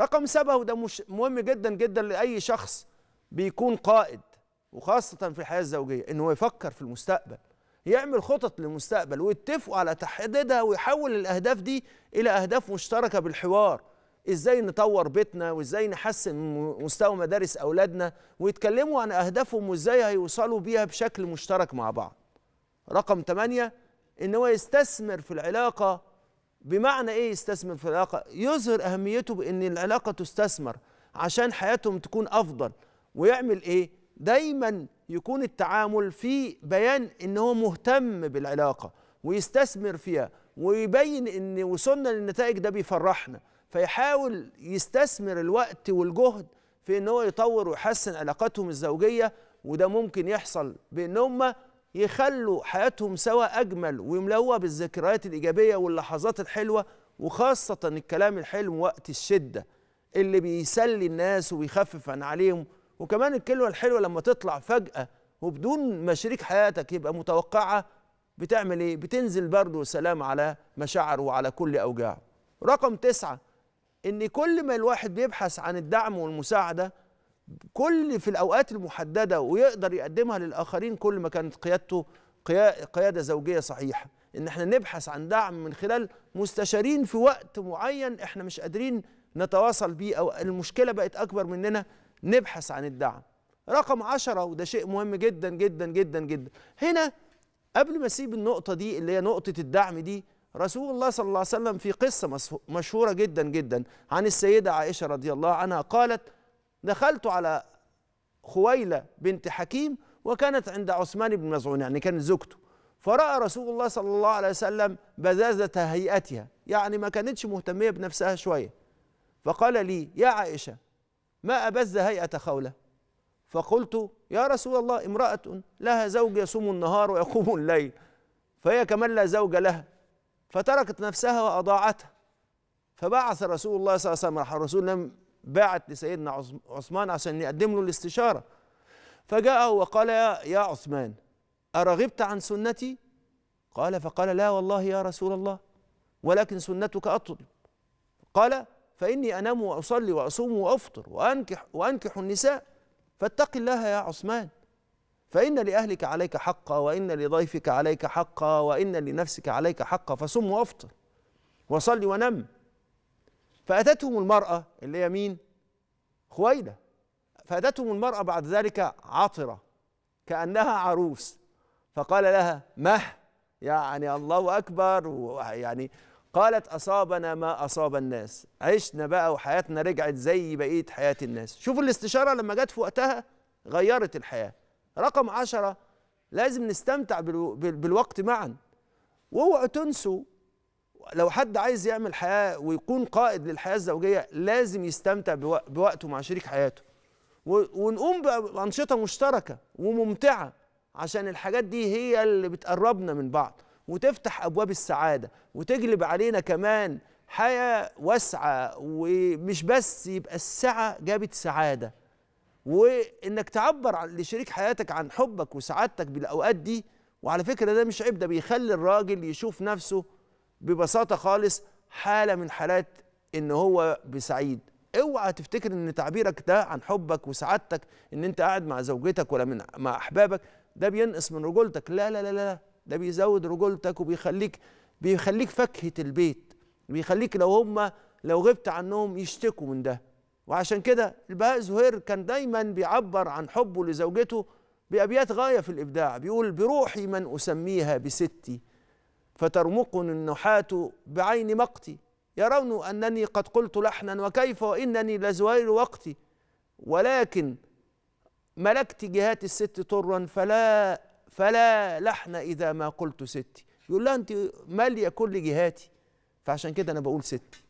رقم سبعة وده مش مهم جدا جدا لأي شخص بيكون قائد وخاصة في الحياة الزوجية إن هو يفكر في المستقبل يعمل خطط للمستقبل ويتفقوا على تحديدها ويحول الأهداف دي إلى أهداف مشتركة بالحوار إزاي نطور بيتنا وإزاي نحسن مستوى مدارس أولادنا ويتكلموا عن أهدافهم وإزاي هيوصلوا بيها بشكل مشترك مع بعض رقم ثمانية إن هو يستثمر في العلاقة بمعنى ايه يستثمر في العلاقه يظهر اهميته بان العلاقه تستثمر عشان حياتهم تكون افضل ويعمل ايه دايما يكون التعامل في بيان ان هو مهتم بالعلاقه ويستثمر فيها ويبين ان وصلنا للنتائج ده بيفرحنا فيحاول يستثمر الوقت والجهد في ان هو يطور ويحسن علاقاتهم الزوجيه وده ممكن يحصل بان هم يخلوا حياتهم سوا أجمل ويملوها بالذكريات الإيجابية واللحظات الحلوة وخاصة الكلام الحلو وقت الشدة اللي بيسلي الناس وبيخفف عن عليهم وكمان الكلمة الحلوة لما تطلع فجأة وبدون ما شريك حياتك يبقى متوقعة بتعمل إيه؟ بتنزل برد وسلام على مشاعره وعلى كل أوجاعه. رقم تسعة إن كل ما الواحد بيبحث عن الدعم والمساعدة كل في الأوقات المحددة ويقدر يقدمها للآخرين كل ما كانت قيادته قيادة زوجية صحيحة إن احنا نبحث عن دعم من خلال مستشارين في وقت معين احنا مش قادرين نتواصل بيه أو المشكلة بقت أكبر مننا نبحث عن الدعم رقم عشرة وده شيء مهم جدا جدا جدا جدا هنا قبل ما اسيب النقطه دي اللي هي نقطه الدعم دي رسول الله صلى الله عليه وسلم في قصه مشهوره جدا جدا عن السيده عائشه رضي الله عنها قالت دخلت على خويلة بنت حكيم وكانت عند عثمان بن مزعون يعني كانت زوجته فرأى رسول الله صلى الله عليه وسلم بزازة هيئتها يعني ما كانتش مهتمية بنفسها شوية فقال لي يا عائشة ما أبز هيئة خولة فقلت يا رسول الله امرأة لها زوج يصوم النهار ويقوم الليل فهي كمان لا زوج لها فتركت نفسها وأضاعتها فبعث رسول الله صلى الله عليه وسلم رسول الله بعت لسيدنا عثمان عشان يقدم له الاستشارة فجاءه وقال يا عثمان أرغبت عن سنتي قال فقال لا والله يا رسول الله ولكن سنتك أطل قال فإني أنام وأصلي وأصوم وأفطر وأنكح, وأنكح النساء فاتق الله يا عثمان فإن لأهلك عليك حقا وإن لضيفك عليك حقا وإن لنفسك عليك حقا فصم وأفطر وصلي ونم فأتتهم المرأة اللي هي مين؟ خويلة فأتتهم المرأة بعد ذلك عطرة كأنها عروس فقال لها مه يعني الله أكبر يعني قالت أصابنا ما أصاب الناس عشنا بقى وحياتنا رجعت زي بقية حياة الناس شوفوا الاستشارة لما جت في وقتها غيرت الحياة رقم عشرة لازم نستمتع بالوقت معا واوعوا تنسوا لو حد عايز يعمل حياه ويكون قائد للحياه الزوجيه لازم يستمتع بوقته مع شريك حياته ونقوم بانشطه مشتركه وممتعه عشان الحاجات دي هي اللي بتقربنا من بعض وتفتح ابواب السعاده وتجلب علينا كمان حياه واسعه ومش بس يبقى السعه جابت سعاده وانك تعبر لشريك حياتك عن حبك وسعادتك بالاوقات دي وعلى فكره ده مش عيب ده بيخلي الراجل يشوف نفسه ببساطه خالص حاله من حالات ان هو بسعيد اوعى تفتكر ان تعبيرك ده عن حبك وسعادتك ان انت قاعد مع زوجتك ولا من مع احبابك ده بينقص من رجولتك لا لا لا لا ده بيزود رجولتك وبيخليك بيخليك فكهه البيت بيخليك لو هم لو غبت عنهم يشتكوا من ده وعشان كده البهاء زهير كان دايما بيعبر عن حبه لزوجته بأبيات غاية في الإبداع بيقول بروحي من أسميها بستي فترمقني النحاة بعين مقتي يرون أنني قد قلت لحنا وكيف وإنني لزوير وقتي ولكن ملكت جهات الست طرا فلا فلا لحن إذا ما قلت ستي يقول لها أنت مالية كل جهاتي فعشان كده أنا بقول ستي